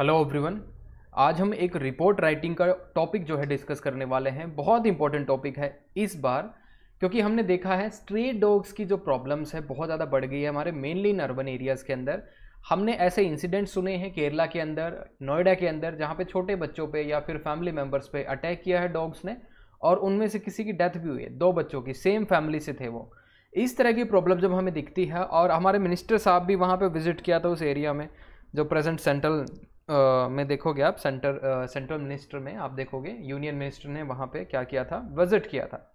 Hello everyone आज हम एक रिपोर्ट राइटिंग का टॉपिक जो है डिस्कस करने वाले हैं बहुत इंपॉर्टेंट टॉपिक है इस बार क्योंकि हमने देखा है स्ट्रीट डॉग्स की जो प्रॉब्लम्स है बहुत ज़्यादा बढ़ गई है हमारे मेनली इन अर्बन एरियाज़ के अंदर हमने ऐसे इंसिडेंट सुने हैं केरला के अंदर नोएडा के अंदर जहाँ पे छोटे बच्चों पे या फिर फैमिली मेम्बर्स पे अटैक किया है डॉग्स ने और उनमें से किसी की डेथ भी हुई है दो बच्चों की सेम फैमिली से थे वो इस तरह की प्रॉब्लम जब हमें दिखती है और हमारे मिनिस्टर साहब भी वहाँ पर विजिट किया था उस एरिया में जो प्रेजेंट सेंट्रल में देखोगे आप सेंटर सेंट्रल मिनिस्टर में आप देखोगे यूनियन मिनिस्टर ने वहाँ पे क्या किया था विजिट किया था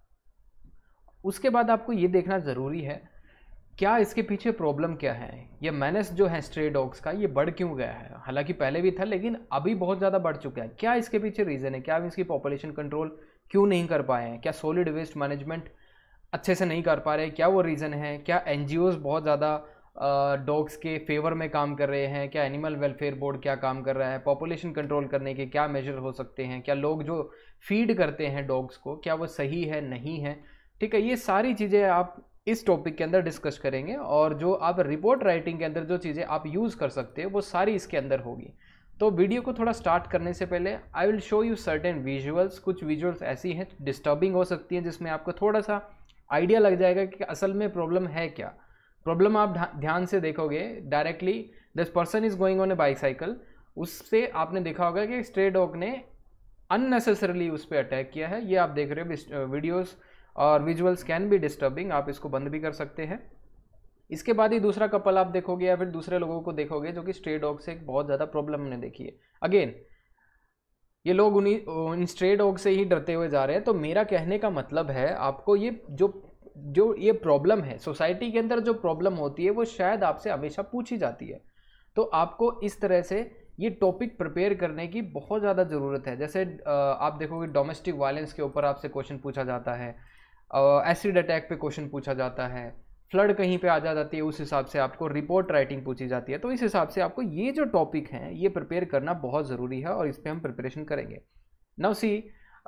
उसके बाद आपको ये देखना ज़रूरी है क्या इसके पीछे प्रॉब्लम क्या है ये मैनस जो है स्ट्रे डॉग्स का ये बढ़ क्यों गया है हालांकि पहले भी था लेकिन अभी बहुत ज़्यादा बढ़ चुका है क्या इसके पीछे रीज़न है क्या इसकी पॉपुलेशन कंट्रोल क्यों नहीं कर पाए हैं क्या सॉलिड वेस्ट मैनेजमेंट अच्छे से नहीं कर पा रहे क्या वो रीज़न है क्या एन बहुत ज़्यादा डॉग्स के फेवर में काम कर रहे हैं क्या एनिमल वेलफेयर बोर्ड क्या काम कर रहा है पॉपुलेशन कंट्रोल करने के क्या मेजर हो सकते हैं क्या लोग जो फीड करते हैं डॉग्स को क्या वो सही है नहीं है ठीक है ये सारी चीज़ें आप इस टॉपिक के अंदर डिस्कस करेंगे और जो आप रिपोर्ट राइटिंग के अंदर जो चीज़ें आप यूज़ कर सकते हो वो सारी इसके अंदर होगी तो वीडियो को थोड़ा स्टार्ट करने से पहले I will show you certain visuals कुछ विजुअल्स ऐसी हैं डिस्टर्बिंग हो सकती हैं जिसमें आपको थोड़ा सा आइडिया लग जाएगा कि असल में प्रॉब्लम है क्या प्रॉब्लम आप ध्यान से देखोगे directly this person is going on a bicycle उससे आपने देखा होगा कि स्ट्रे डॉग ने अननेसेसरली उस पर अटैक किया है ये आप देख रहे हो वीडियोस और विजुअल्स कैन बी डिस्टर्बिंग आप इसको बंद भी कर सकते हैं इसके बाद ही दूसरा कपल आप देखोगे या फिर दूसरे लोगों को देखोगे जो कि स्ट्रे डॉग से एक बहुत ज़्यादा प्रॉब्लम हमने देखी है अगेन ये लोग उन्हीं इन स्ट्रे डॉग से ही डरते हुए जा रहे हैं तो मेरा कहने का मतलब है आपको ये जो जो ये प्रॉब्लम है सोसाइटी के अंदर जो प्रॉब्लम होती है वो शायद आपसे हमेशा पूछी जाती है तो आपको इस तरह से ये टॉपिक प्रिपेयर करने की बहुत ज़्यादा ज़रूरत है जैसे आप देखोगे डोमेस्टिक वायलेंस के ऊपर आपसे क्वेश्चन पूछा जाता है एसिड अटैक पे क्वेश्चन पूछा जाता है फ्लड कहीं पे आ जा जाती है उस हिसाब से आपको रिपोर्ट राइटिंग पूछी जाती है तो इस हिसाब से आपको ये जो टॉपिक हैं ये प्रिपेयर करना बहुत ज़रूरी है और इस पर हम प्रिपरेशन करेंगे नव सी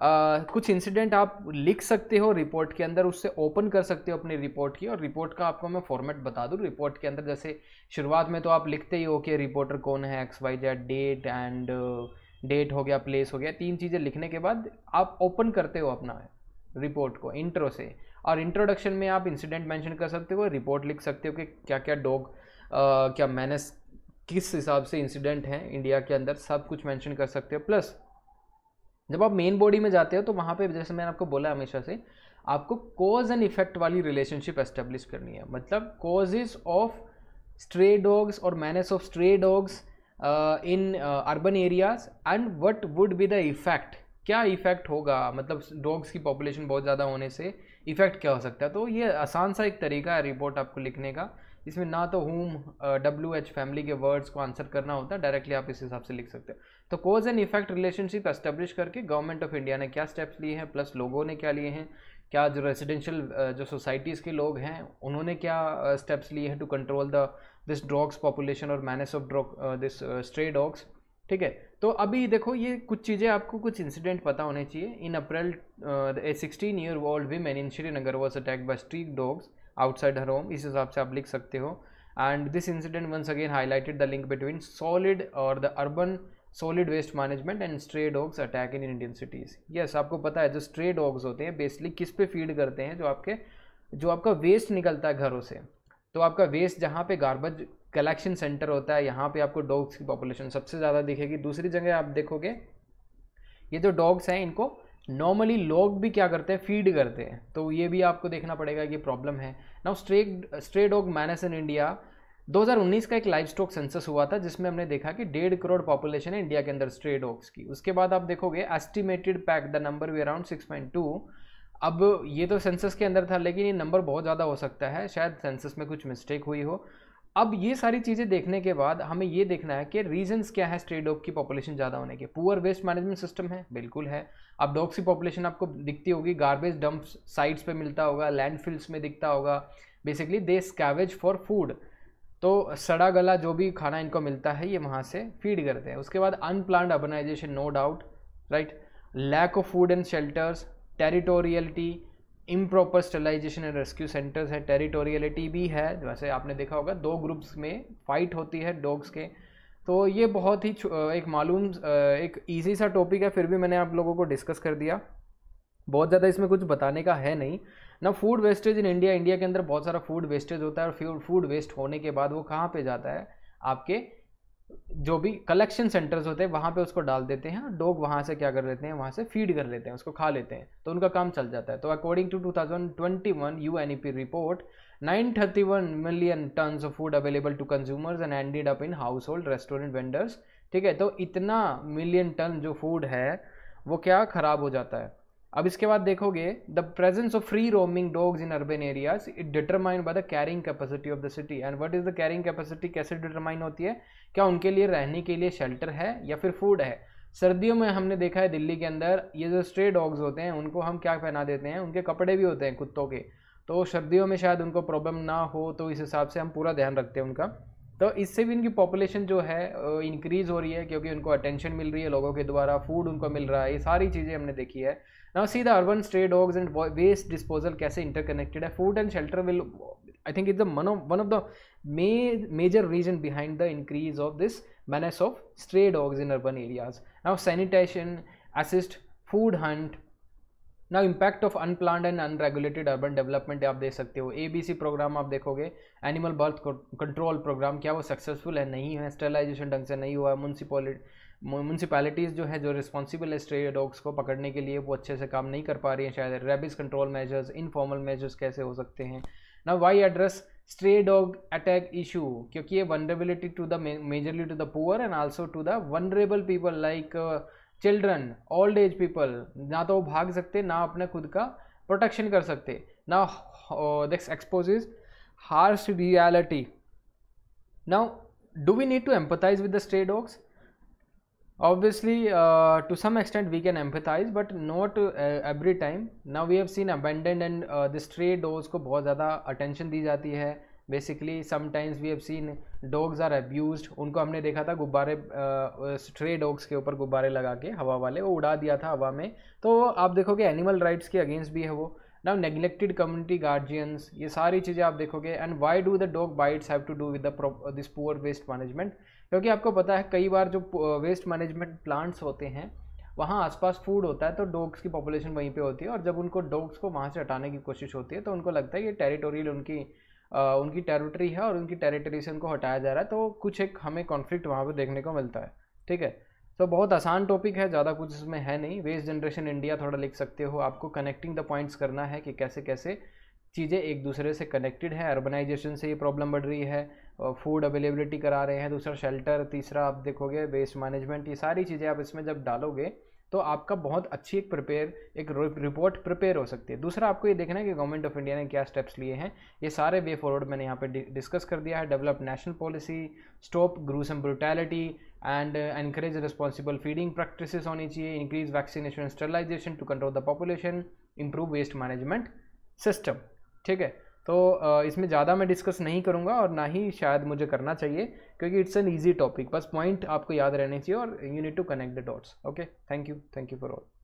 आ, कुछ इंसिडेंट आप लिख सकते हो रिपोर्ट के अंदर उससे ओपन कर सकते हो अपनी रिपोर्ट की और रिपोर्ट का आपको मैं फॉर्मेट बता दूँ रिपोर्ट के अंदर जैसे शुरुआत में तो आप लिखते ही हो कि रिपोर्टर कौन है X Y Z date and date हो गया प्लेस हो गया तीन चीज़ें लिखने के बाद आप ओपन करते हो अपना रिपोर्ट को इंट्रो से और इंट्रोडक्शन में आप इंसिडेंट मेंशन कर सकते हो रिपोर्ट लिख सकते हो कि क्या क्या डॉग क्या मैनस किस हिसाब से इंसिडेंट हैं इंडिया के अंदर सब कुछ मेंशन कर सकते हो प्लस जब आप मेन बॉडी में जाते हो तो वहाँ पे जैसे मैंने आपको बोला हमेशा से आपको कॉज एंड इफेक्ट वाली रिलेशनशिप एस्टेब्लिश करनी है मतलब कॉजेज ऑफ स्ट्रे डॉग्स और menace of stray dogs in urban areas and what would be the effect क्या इफेक्ट होगा मतलब डॉग्स की पॉपुलेशन बहुत ज़्यादा होने से इफेक्ट क्या हो सकता है तो ये आसान सा एक तरीका है रिपोर्ट आपको लिखने का इसमें ना तो होम डब्ल्यू एच फैमिली के वर्ड्स को आंसर करना होता है डायरेक्टली आप इस हिसाब से लिख सकते हो तो cause and effect relationship establish करके गवर्नमेंट ऑफ इंडिया ने क्या स्टेप्स लिए हैं प्लस लोगों ने क्या लिए हैं क्या जो रेजिडेंशियल uh, जो सोसाइटीज़ के लोग हैं उन्होंने क्या स्टेप्स uh, लिए हैं to control the this dogs population और menace of dog this stray dogs ठीक है तो अभी देखो ये कुछ चीज़ें आपको कुछ इंसिडेंट पता होने चाहिए in April a sixteen year old women in Srinagar was attack by street dogs outside her home इस हिसाब से आप लिख सकते हो and this incident once again highlighted the link between solid और the urban solid waste management and stray dogs attack in Indian cities yes आपको पता है जो स्ट्रे डॉग्स होते हैं बेसिकली किस पे फीड करते हैं जो आपके जो आपका वेस्ट निकलता है घरों से तो आपका वेस्ट जहाँ पे गार्बेज कलेक्शन सेंटर होता है यहाँ पे आपको डॉग्स की पॉपुलेशन सबसे ज़्यादा दिखेगी दूसरी जगह आप देखोगे ये जो डॉग्स हैं इनको नॉर्मली लोग भी क्या करते हैं फीड करते हैं तो ये भी आपको देखना पड़ेगा कि प्रॉब्लम है now straight stray dog menace in India 2019 का एक लाइव स्टॉक सेंसस हुआ था जिसमें हमने देखा कि डेढ़ करोड़ पॉपुलेशन है इंडिया के अंदर स्ट्रे डॉग्स की उसके बाद आप देखोगे estimated pack the number we around two अब ये तो सेंसस के अंदर था लेकिन ये नंबर बहुत ज़्यादा हो सकता है शायद सेंसस में कुछ मिस्टेक हुई हो अब ये सारी चीज़ें देखने के बाद हमें ये देखना है कि रीजंस क्या है स्ट्रे डॉग की पॉपुलेशन ज़्यादा होने के पुअर वेस्ट मैनेजमेंट सिस्टम है बिल्कुल है अब डॉग्स की पॉपुलेशन आपको दिखती होगी गार्बेज डंप साइट्स पे मिलता होगा लैंडफिल्स में दिखता होगा basically they scavenge for food तो सड़ा गला जो भी खाना इनको मिलता है ये वहाँ से फीड करते हैं उसके बाद unplanned urbanisation no doubt right lack of food and shelters territoriality improper sterilisation and rescue centres है टेरिटोरियलिटी भी है वैसे आपने देखा होगा दो ग्रुप्स में फाइट होती है डॉग्स के तो ये बहुत ही एक मालूम एक ईजी सा टॉपिक है फिर भी मैंने आप लोगों को डिस्कस कर दिया बहुत ज़्यादा इसमें कुछ बताने का है नहीं ना food wastage in India India के अंदर बहुत सारा फूड वेस्टेज होता है और फूड वेस्ट होने के बाद वो कहाँ पे जाता है आपके जो भी कलेक्शन सेंटर्स होते हैं वहाँ पे उसको डाल देते हैं डॉग वहाँ से क्या कर लेते हैं वहाँ से फीड कर लेते हैं उसको खा लेते हैं तो उनका काम चल जाता है तो according to 2021 UNEP report 931 million tonnes of food available to consumers and ended up in household restaurant vendors ठीक है तो इतना मिलियन टन जो फूड है वो क्या ख़राब हो जाता है अब इसके बाद देखोगे the presence of free roaming dogs in urban areas it determined by the carrying capacity of the city and what is the carrying capacity कैसे डिटरमाइन होती है क्या उनके लिए रहने के लिए शेल्टर है या फिर फूड है सर्दियों में हमने देखा है दिल्ली के अंदर ये जो स्ट्रे डॉग्स होते हैं उनको हम क्या पहना देते हैं उनके कपड़े भी होते हैं कुत्तों के तो सर्दियों में शायद उनको प्रॉब्लम ना हो तो इस हिसाब से हम पूरा ध्यान रखते हैं उनका तो इससे भी इनकी पॉपुलेशन जो है इंक्रीज़ हो रही है क्योंकि उनको अटेंशन मिल रही है लोगों के द्वारा फूड उनको मिल रहा है ये सारी चीज़ें हमने देखी है Now see the urban stray dogs and waste disposal कैसे interconnected है. Food and shelter will, I think, it's the one of one of the ma major reason behind the increase of this menace of stray dogs in urban areas. Now sanitation, assist food hunt. Now impact of unplanned and unregulated urban development आप देख सकते हो ABC programme आप देखोगे animal birth control programme क्या वो successful है नहीं है स्टेलाइजेशन ढंग से नहीं हुआ है म्यूनसिपॉलिटी म्यूनसिपैलिटीज़ जो है जो रिस्पॉन्सिबल है स्ट्रे डॉग्स को पकड़ने के लिए वो अच्छे से काम नहीं कर पा रही हैं शायद rabies control measures informal measures कैसे हो सकते हैं ना why address stray dog attack issue क्योंकि ये vulnerability to the majorly to the poor and also to the vulnerable people like children old age people ना तो वो भाग सकते ना अपने खुद का प्रोटेक्शन कर सकते ना this expose is harsh reality now do we need to empathise with the stray dogs obviously uh, to some extent we can empathize but not uh, every time now we have seen abandoned and uh, the stray dogs ko bahut zyada attention di jati hai basically sometimes we have seen dogs are abused unko humne dekha tha gubbare uh, stray dogs ke upar gubbare laga ke hawa wale wo uda diya tha hawa mein to aap dekhoge animal rights ke against bhi hai wo now neglected community guardians ye sari cheeze aap dekhoge and why do the dog bites have to do with the this poor waste management क्योंकि आपको पता है कई बार जो waste management plants होते हैं वहाँ आसपास फूड होता है तो डॉग्स की पॉपुलेशन वहीं पे होती है और जब उनको डॉग्स को वहाँ से हटाने की कोशिश होती है तो उनको लगता है ये टेरिटोरियल उनकी आ, उनकी टेरिटरी है और उनकी टेरिटरी से उनको हटाया जा रहा है तो कुछ एक हमें कॉन्फ्लिक्ट वहाँ पर देखने को मिलता है ठीक है तो बहुत आसान टॉपिक है ज़्यादा कुछ इसमें है नहीं वेस्ट जनरेशन इंडिया थोड़ा लिख सकते हो आपको कनेक्टिंग द पॉइंट्स करना है कि कैसे कैसे चीज़ें एक दूसरे से कनेक्टेड है अर्बनाइजेशन से ये प्रॉब्लम बढ़ रही है फूड अवेलेबिलिटी करा रहे हैं दूसरा शेल्टर तीसरा आप देखोगे वेस्ट मैनेजमेंट ये सारी चीज़ें आप इसमें जब डालोगे तो आपका बहुत अच्छी एक प्रिपेयर एक रिपोर्ट प्रिपेयर हो सकती है दूसरा आपको ये देखना है कि गवर्नमेंट ऑफ इंडिया ने क्या स्टेप्स लिए हैं ये सारे वे फॉरवर्ड मैंने यहाँ पे डिस्कस कर दिया है develop national policy stop gruesome brutality and encourage responsible feeding practice होनी चाहिए increase vaccination sterilisation to control the population improve waste management system ठीक है तो इसमें ज़्यादा मैं डिस्कस नहीं करूँगा और ना ही शायद मुझे करना चाहिए क्योंकि इट्स एन ईजी टॉपिक बस पॉइंट आपको याद रहने चाहिए और you need to connect the dots okay thank you thank you for all